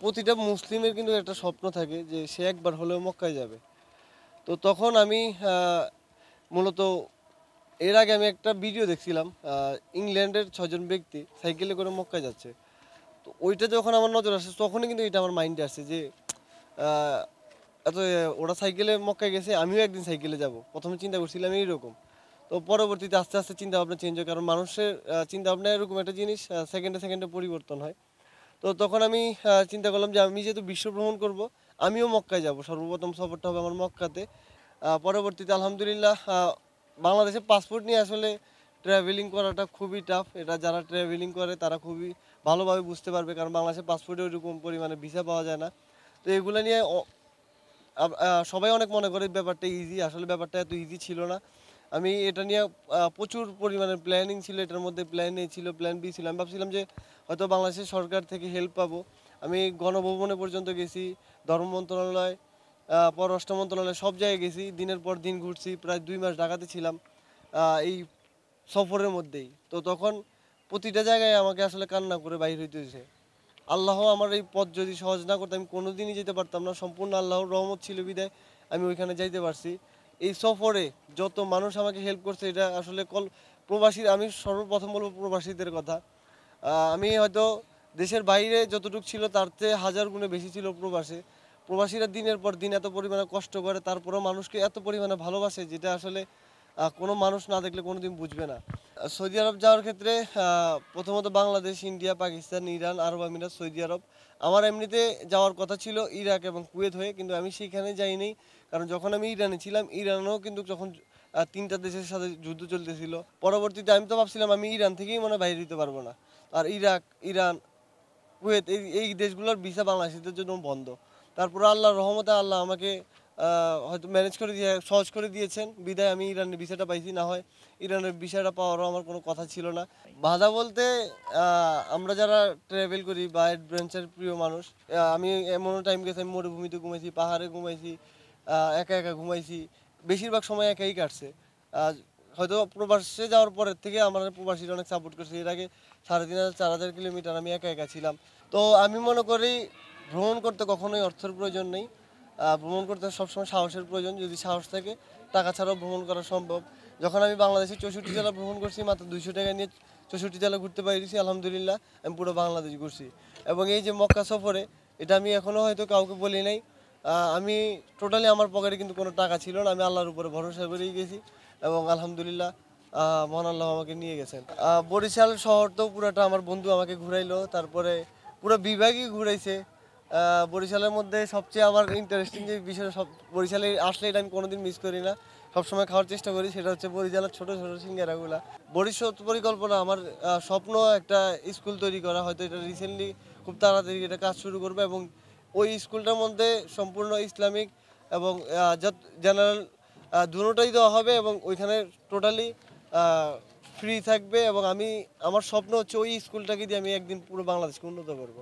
প্রতিটা মুসলিমের কিন্তু একটা স্বপ্ন থাকে যে সে একবার হলেও মক্কায় যাবে তো তখন আমি মূলত এর আগে আমি একটা ভিডিও দেখছিলাম ইংল্যান্ডের ছজন ব্যক্তি সাইকেলে করে মক্কায় যাচ্ছে তো ওইটা যখন আমার নজর আসে তখনই কিন্তু এটা আমার মাইন্ডে আসে যে এত ওরা সাইকেলে মক্কায় গেছে আমিও একদিন সাইকেলে যাব প্রথমে চিন্তা করছিলাম এইরকম তো পরবর্তীতে আস্তে আস্তে চিন্তা ভাবনা চেঞ্জ হয় কারণ মানুষের চিন্তা ভাবনা এরকম একটা জিনিস সেকেন্ডে সেকেন্ডে পরিবর্তন হয় তো তখন আমি চিন্তা করলাম যে আমি যেহেতু বিশ্ব ভ্রমণ করব আমিও মক্কায় যাব সর্বপ্রথম সফরটা হবে আমার মক্কাতে পরবর্তীতে আলহামদুলিল্লাহ বাংলাদেশে পাসপোর্ট নিয়ে আসলে ট্রাভেলিং করাটা খুবই টাফ এটা যারা ট্রাভেলিং করে তারা খুবই ভালোভাবে বুঝতে পারবে কারণ বাংলাদেশে পাসপোর্টে ওইরকম পরিমাণে ভিসা পাওয়া যায় না তো এগুলো নিয়ে সবাই অনেক মনে করে ব্যাপারটা ইজি আসলে ব্যাপারটা এত ইজি ছিল না আমি এটা নিয়ে প্রচুর পরিমাণে প্ল্যানিং ছিল এটার মধ্যে প্ল্যান এ ছিল প্ল্যান বি ছিল আমি ভাবছিলাম যে হয়তো বাংলাদেশের সরকার থেকে হেল্প পাবো আমি গণভবনে পর্যন্ত গেছি ধর্ম মন্ত্রণালয় পররাষ্ট্র মন্ত্রণালয় সব জায়গায় গেছি দিনের পর দিন ঘুরছি প্রায় দুই মাস ঢাকাতে ছিলাম এই সফরের মধ্যেই তো তখন প্রতিটা জায়গায় আমাকে আসলে কান্না করে বাইর হইতে হয়েছে আল্লাহ আমার এই পথ যদি সহজ না করতো আমি কোনোদিনই যেতে পারতাম না সম্পূর্ণ আল্লাহর রহমত ছিল বিদায় আমি ওইখানে যাইতে পারছি এই সফরে যত মানুষ আমাকে হেল্প করছে এটা আসলে কল প্রবাসী আমি সর্বপ্রথম বলবো প্রবাসীদের কথা আমি হয়তো দেশের বাইরে যতটুকু ছিল তার চেয়ে হাজার গুণে বেশি ছিল প্রবাসে প্রবাসীরা দিনের পর দিন এত পরিমাণে কষ্ট করে তারপরেও মানুষকে এত পরিমাণে ভালোবাসে যেটা আসলে কোনো মানুষ না দেখলে কোনো দিন বুঝবে না সৌদি আরব যাওয়ার ক্ষেত্রে প্রথমত বাংলাদেশ ইন্ডিয়া পাকিস্তান ইরান আরব আমিরাত সৌদি আরব আমার এমনিতে যাওয়ার কথা ছিল ইরাক এবং কুয়েত হয়ে কিন্তু আমি সেখানে যাইনি কারণ যখন আমি ইরানে ছিলাম ইরানেও কিন্তু যখন তিনটা দেশের সাথে যুদ্ধ চলতেছিল পরবর্তীতে আমি তো ভাবছিলাম আমি ইরান থেকেই মনে বাইরে দিতে পারবো না আর ইরাক ইরান কুয়েত এই এই দেশগুলোর ভিসা বাংলাদেশিদের জন্য বন্ধ তারপর আল্লাহর রহমতে আল্লাহ আমাকে হয়তো ম্যানেজ করে দিয়ে সহজ করে দিয়েছেন বিদায় আমি ইরানের ভিসাটা পাইছি না হয় ইরানের ভিসাটা পাওয়ারও আমার কোনো কথা ছিল না বাধা বলতে আমরা যারা ট্রাভেল করি বা অ্যাডভেঞ্চার প্রিয় মানুষ আমি এমনও টাইম গেছি আমি মরুভূমিতে ঘুমাইছি পাহাড়ে ঘুমাইছি একা একা ঘুমাইছি বেশিরভাগ সময় একাই কাটছে আর হয়তো প্রবাসে যাওয়ার পরের থেকে আমার প্রবাসীরা অনেক সাপোর্ট করছে এর আগে সাড়ে তিন হাজার চার হাজার কিলোমিটার আমি একা একা ছিলাম তো আমি মনে করি ভ্রমণ করতে কখনোই অর্থের প্রয়োজন নেই ভ্রমণ করতে সবসময় সাহসের প্রয়োজন যদি সাহস থাকে টাকা ছাড়াও ভ্রমণ করা সম্ভব যখন আমি বাংলাদেশে চৌষট্টি জেলা ভ্রমণ করছি মাত্র দুইশো টাকা নিয়ে চৌষট্টি জেলা ঘুরতে পারিছি আলহামদুলিল্লাহ আমি পুরো বাংলাদেশ ঘুরছি এবং এই যে মক্কা সফরে এটা আমি এখনও হয়তো কাউকে বলি নাই আমি টোটালি আমার পকেটে কিন্তু কোনো টাকা ছিল না আমি আল্লাহর উপরে ভরসা করেই গেছি এবং আলহামদুলিল্লাহ মহান আল্লাহ আমাকে নিয়ে গেছেন বরিশাল শহর তো পুরাটা আমার বন্ধু আমাকে ঘুরাইলো তারপরে পুরো বিভাগই ঘুরাইছে বরিশালের মধ্যে সবচেয়ে আমার ইন্টারেস্টিং যে বিষয় সব বরিশালে আসলে এটা আমি কোনোদিন মিস করি না সবসময় খাওয়ার চেষ্টা করি সেটা হচ্ছে বরিশালের ছোট ছোট সিঙ্গারাগুলা বরিশাল পরিকল্পনা আমার স্বপ্ন একটা স্কুল তৈরি করা হয়তো এটা রিসেন্টলি খুব তাড়াতাড়ি এটা কাজ শুরু করবে এবং ওই স্কুলটার মধ্যে সম্পূর্ণ ইসলামিক এবং জেনারেল দুটাই দেওয়া হবে এবং ওইখানে টোটালি ফ্রি থাকবে এবং আমি আমার স্বপ্ন হচ্ছে ওই স্কুলটাকে দিয়ে আমি একদিন পুরো বাংলাদেশকে উন্নত করব